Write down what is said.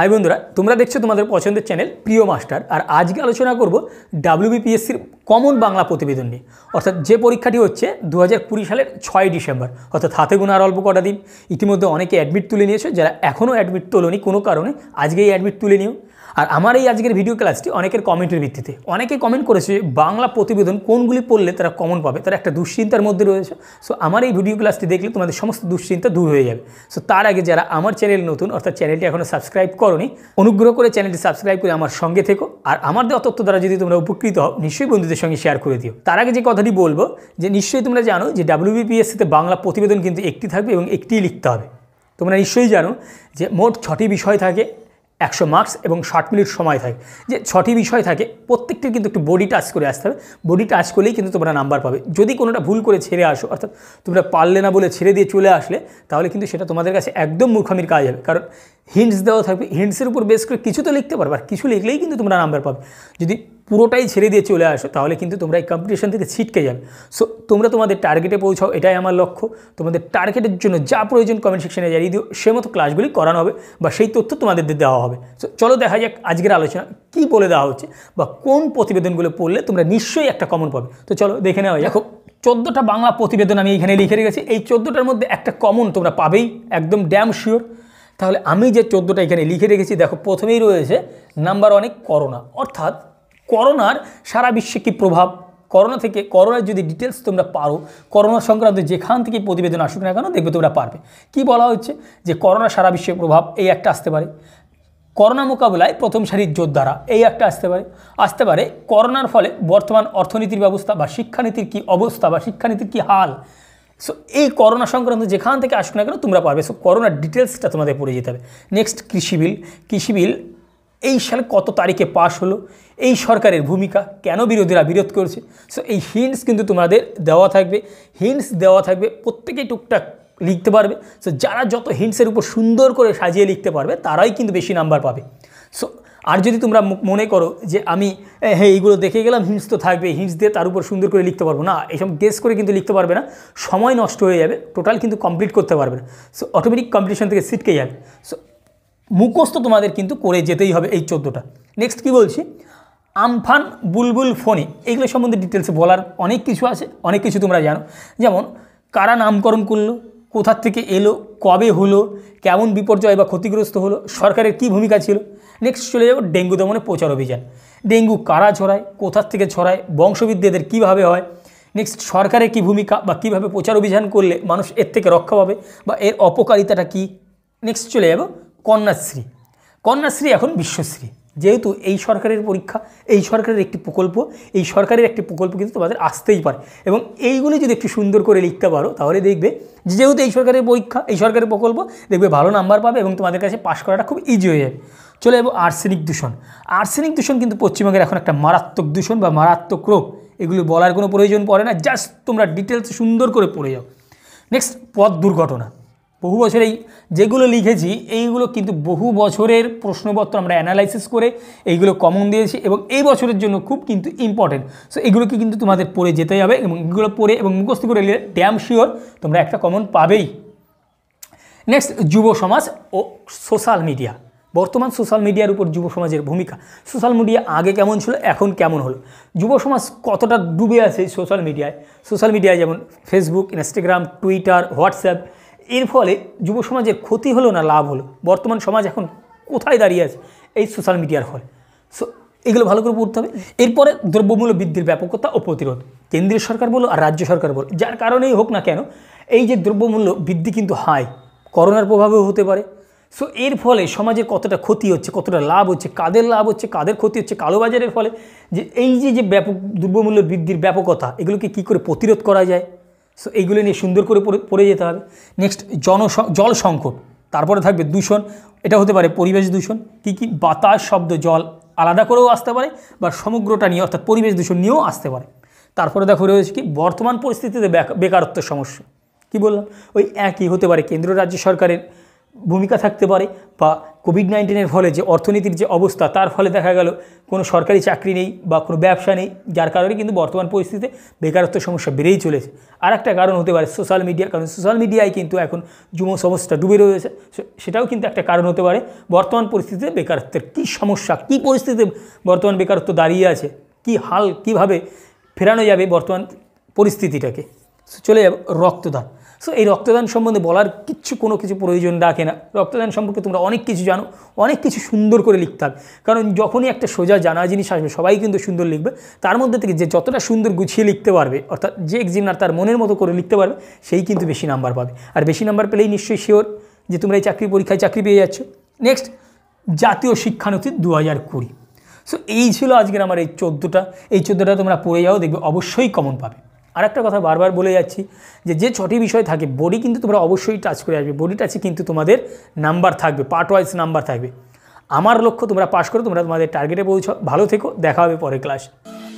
high বন্ধুরা তোমরা দেখছো তোমাদের পছন্দের চ্যানেল প্রিয় মাস্টার আর আজকে আলোচনা করব ডাব্লিউবিপিএসসির কমন বাংলা প্রতিবেদন নিয়ে অর্থাৎ যে পরীক্ষাটি হচ্ছে দু সালের ছয় ডিসেম্বর অর্থাৎ হাতে গোনা আর অল্প কটা দিন ইতিমধ্যে অনেকে অ্যাডমিট তুলে নিয়েছে যারা এখনও অ্যাডমিট তোলনি কোনো কারণে আজকেই অ্যাডমিট তুলে নিও আর আমার এই আজকের ভিডিও ক্লাসটি অনেকের কমেন্টের ভিত্তিতে অনেকে কমেন্ট করেছে বাংলা প্রতিবেদন কোনগুলি পড়লে তারা কমন পাবে তারা একটা দুশ্চিন্তার মধ্যে রয়েছে সো আমার এই ভিডিও ক্লাসটি দেখলে তোমাদের সমস্ত দুশ্চিন্তা দূর হয়ে যাবে সো তার আগে যারা আমার চ্যানেল নতুন অর্থাৎ চ্যানেলটি এখনও সাবস্ক্রাইব করনি অনুগ্রহ করে চ্যানেলটি সাবস্ক্রাইব করে আমার সঙ্গে থেকো আর আমার অতত্ব দ্বারা যদি তোমরা উপকৃত হও নিশ্চয়ই বন্ধুদের সঙ্গে শেয়ার করে দিও তার আগে যে কথাটি বলবো যে নিশ্চয়ই তোমরা জানো যে ডাব্লিউবিপিএসসিতে বাংলা প্রতিবেদন কিন্তু একটি থাকবে এবং একটি লিখতে হবে তোমরা নিশ্চয়ই জানো যে মোট ছটি বিষয় থাকে একশো মার্কস এবং ষাট মিনিট সময় থাকে যে ছটি বিষয় থাকে প্রত্যেকটির কিন্তু একটু বডি টাচ করে আসতে হবে বডি টাচ করলেই কিন্তু তোমরা নাম্বার পাবে যদি কোনোটা ভুল করে ছেড়ে আসো অর্থাৎ তোমরা পারলে না বলে ছেড়ে দিয়ে চলে আসলে তাহলে কিন্তু সেটা তোমাদের কাছে একদম মূর্খামির কাজ হবে কারণ হিন্টস দেওয়া থাকবে হিন্টসের উপর বেশ করে কিছু তো লিখতে পারবে আর কিছু লিখলেই কিন্তু তোমরা নাম্বার পাবে যদি পুরোটাই ছেড়ে দিয়ে চলে আসো তাহলে কিন্তু তোমরা এই কম্পিটিশান থেকে ছিটকে যাবে সো তোমরা তোমাদের টার্গেটে পৌঁছাও এটাই আমার লক্ষ্য তোমাদের টার্গেটের জন্য যা প্রয়োজন কমেন্ট সেকশনে জানিয়ে দিও সে মতো ক্লাসগুলি করানো হবে বা সেই তথ্য তোমাদের দেওয়া হবে সো চলো দেখা যাক আজকের আলোচনা কি বলে দেওয়া হচ্ছে বা কোন প্রতিবেদনগুলো পড়লে তোমরা নিশ্চয়ই একটা কমন পাবে তো চলো দেখে নেওয়া দেখো চোদ্দোটা বাংলা প্রতিবেদন আমি এখানে লিখে রেখেছি এই চোদ্দোটার মধ্যে একটা কমন তোমরা পাবেই একদম ড্যাম শিওর তাহলে আমি যে চোদ্দোটা এখানে লিখে রেখেছি দেখো প্রথমেই রয়েছে নাম্বার অনেক করোনা অর্থাৎ করোনার সারা বিশ্বে কী প্রভাব করোনা থেকে করোনার যদি ডিটেলস তোমরা পারো করোনা সংক্রান্ত যেখান থেকে প্রতিবেদন আসুক না কেন দেখবে তোমরা পারবে কি বলা হচ্ছে যে করোনা সারা বিশ্বে প্রভাব এই একটা আসতে পারে করোনা মোকাবিলায় প্রথম সারির যোদ্ধারা এই একটা আসতে পারে আসতে পারে করোনার ফলে বর্তমান অর্থনীতির ব্যবস্থা বা শিক্ষানীতির কি অবস্থা বা শিক্ষানীতির কি হাল সো এই করোনা সংক্রান্ত যেখান থেকে আসুক না কেন তোমরা পারবে সো করোনার ডিটেলসটা তোমাদের পড়ে যেতে হবে নেক্সট কৃষি বিল কৃষি বিল এই সালে কত তারিখে পাশ হলো এই সরকারের ভূমিকা কেন বিরোধীরা বিরোধ করছে সো এই হিন্টস কিন্তু তোমাদের দেওয়া থাকবে হিন্টস দেওয়া থাকবে প্রত্যেকেই টুকটাক লিখতে পারবে সো যারা যত হিন্টসের উপর সুন্দর করে সাজিয়ে লিখতে পারবে তারাই কিন্তু বেশি নাম্বার পাবে সো আর যদি তোমরা মনে করো যে আমি হ্যাঁ এইগুলো দেখে গেলাম হিন্স তো থাকবে হিন্স দিয়ে তার উপর সুন্দর করে লিখতে পারবো না এসব গেস করে কিন্তু লিখতে পারবে না সময় নষ্ট হয়ে যাবে টোটাল কিন্তু কমপ্লিট করতে পারবে না সো অটোমেটিক কম্পিটিশন থেকে সিটকে যাবে সো মুখস্থ তোমাদের কিন্তু করে যেতেই হবে এই চোদ্দোটা নেক্সট কি বলছি আমফান বুলবুল ফণি এইগুলো সম্বন্ধে ডিটেলসে বলার অনেক কিছু আছে অনেক কিছু তোমরা জানো যেমন কারা নামকরণ করলো কোথার থেকে এলো কবে হলো কেমন বিপর্যয় বা ক্ষতিগ্রস্ত হলো সরকারের কি ভূমিকা ছিল নেক্সট চলে যাবো ডেঙ্গু দমনে প্রচার অভিযান ডেঙ্গু কারা ছড়ায় কোথার থেকে ছড়ায় এদের কীভাবে হয় নেক্সট সরকারের কি ভূমিকা বা কীভাবে প্রচার অভিযান করলে মানুষ এর থেকে রক্ষা পাবে বা এর অপকারিতাটা কি নেক্সট চলে যাব কন্যাশ্রী কন্যাশ্রী এখন বিশ্বশ্রী যেহেতু এই সরকারের পরীক্ষা এই সরকারের একটি প্রকল্প এই সরকারের একটি প্রকল্প কিন্তু তোমাদের আসতেই পারে এবং এইগুলি যদি একটু সুন্দর করে লিখতে পারো তাহলে দেখবে যেহেতু এই সরকারের পরীক্ষা এই সরকারের প্রকল্প দেখবে ভালো নাম্বার পাবে এবং তোমাদের কাছে পাশ করাটা খুব ইজি হয়ে যাবে চলে যাবো আর্সেনিক দূষণ আর্সেনিক দূষণ কিন্তু পশ্চিমবঙ্গের এখন একটা মারাত্মক দূষণ বা মারাত্মক রোগ এগুলো বলার কোনো প্রয়োজন পড়ে না জাস্ট তোমরা ডিটেলস সুন্দর করে পড়ে যাও নেক্সট পথ দুর্ঘটনা বহু বছর এই যেগুলো লিখেছি এইগুলো কিন্তু বহু বছরের প্রশ্নপত্র আমরা অ্যানালাইসিস করে এইগুলো কমন দিয়েছি এবং এই বছরের জন্য খুব কিন্তু ইম্পর্টেন্ট সো এগুলোকে কিন্তু তোমাদের পড়ে যেতে হবে এবং এগুলো পড়ে এবং মুখস্থ করে ড্যাম শিওর তোমরা একটা কমন পাবেই নেক্সট যুব সমাজ ও সোশ্যাল মিডিয়া বর্তমান সোশ্যাল মিডিয়ার উপর যুব সমাজের ভূমিকা সোশ্যাল মিডিয়া আগে কেমন ছিল এখন কেমন হলো যুব সমাজ কতটা ডুবে আছে সোশ্যাল মিডিয়ায় সোশ্যাল মিডিয়ায় যেমন ফেসবুক ইনস্টাগ্রাম টুইটার হোয়াটসঅ্যাপ এর ফলে যুব সমাজের ক্ষতি হলো না লাভ হলো বর্তমান সমাজ এখন কোথায় দাঁড়িয়ে আছে এই সোশ্যাল মিডিয়ার ফলে সো এগুলো ভালো করে পড়তে হবে এরপরে দ্রব্যমূল্য বৃদ্ধির ব্যাপকতা ও প্রতিরোধ কেন্দ্রীয় সরকার বলো আর রাজ্য সরকার বলো যার কারণেই হোক না কেন এই যে দ্রব্যমূল্য বৃদ্ধি কিন্তু হাই করোনার প্রভাবেও হতে পারে সো এর ফলে সমাজের কতটা ক্ষতি হচ্ছে কতটা লাভ হচ্ছে কাদের লাভ হচ্ছে কাদের ক্ষতি হচ্ছে কালোবাজারের ফলে যে এই যে যে ব্যাপক দ্রব্যমূল্য বৃদ্ধির ব্যাপকতা এগুলোকে কি করে প্রতিরোধ করা যায় সো এইগুলো নিয়ে সুন্দর করে পড়ে যেতে হবে নেক্সট জন জল সংকট তারপরে থাকবে দূষণ এটা হতে পারে পরিবেশ দূষণ কী কী বাতাস শব্দ জল আলাদা করেও আসতে পারে বা সমগ্রটা নিয়ে অর্থাৎ পরিবেশ দূষণ নিয়েও আসতে পারে তারপরে দেখো রয়েছে কি বর্তমান পরিস্থিতিতে বেকারত্ব সমস্যা কি বললাম ওই একই হতে পারে কেন্দ্র রাজ্য সরকারের ভূমিকা থাকতে পারে বা কোভিড নাইন্টিনের ফলে যে অর্থনীতির যে অবস্থা তার ফলে দেখা গেল কোনো সরকারি চাকরি নেই বা কোনো ব্যবসা নেই যার কারণে কিন্তু বর্তমান পরিস্থিতিতে বেকারত্ব সমস্যা বেড়েই চলেছে আর একটা কারণ হতে পারে সোশ্যাল মিডিয়া কারণ সোশ্যাল মিডিয়ায় কিন্তু এখন যুব সমস্যা ডুবে রয়েছে সেটাও কিন্তু একটা কারণ হতে পারে বর্তমান পরিস্থিতিতে বেকারত্বের কী সমস্যা কী পরিস্থিতিতে বর্তমান বেকারত্ব দাঁড়িয়ে আছে কি হাল কিভাবে ফেরানো যাবে বর্তমান পরিস্থিতিটাকে চলে যাবে রক্তদান সো এই রক্তদান সম্বন্ধে বলার কিচ্ছু কোনো কিছু প্রয়োজন রাখে না রক্তদান সম্পর্কে তোমরা অনেক কিছু জানো অনেক কিছু সুন্দর করে লিখতে হবে কারণ যখনই একটা সোজা জানা জিনিস আসবে সবাই কিন্তু সুন্দর লিখবে তার মধ্যে থেকে যে যতটা সুন্দর গুছিয়ে লিখতে পারবে অর্থাৎ যে আর তার মনের মতো করে লিখতে পারবে সেই কিন্তু বেশি নাম্বার পাবে আর বেশি নাম্বার পেলেই নিশ্চয়ই শিওর যে তোমরা এই চাকরি পরীক্ষায় চাকরি পেয়ে যাচ্ছ নেক্সট জাতীয় শিক্ষানীতি দু হাজার কুড়ি সো এই ছিল আজকের আমার এই চোদ্দোটা এই চোদ্দোটা তোমরা পড়ে যাও দেখবে অবশ্যই কমন পাবে আর একটা কথা বারবার বলে যাচ্ছি যে যে ছটি বিষয় থাকে বডি কিন্তু তোমরা অবশ্যই টাচ করে আসবে বডি টাচে কিন্তু তোমাদের নাম্বার থাকবে পার্ট ওয়াইজ নাম্বার থাকবে আমার লক্ষ্য তোমরা পাশ করো তোমরা তোমাদের টার্গেটে পৌঁছ ভালো থেকো দেখা হবে পরে ক্লাস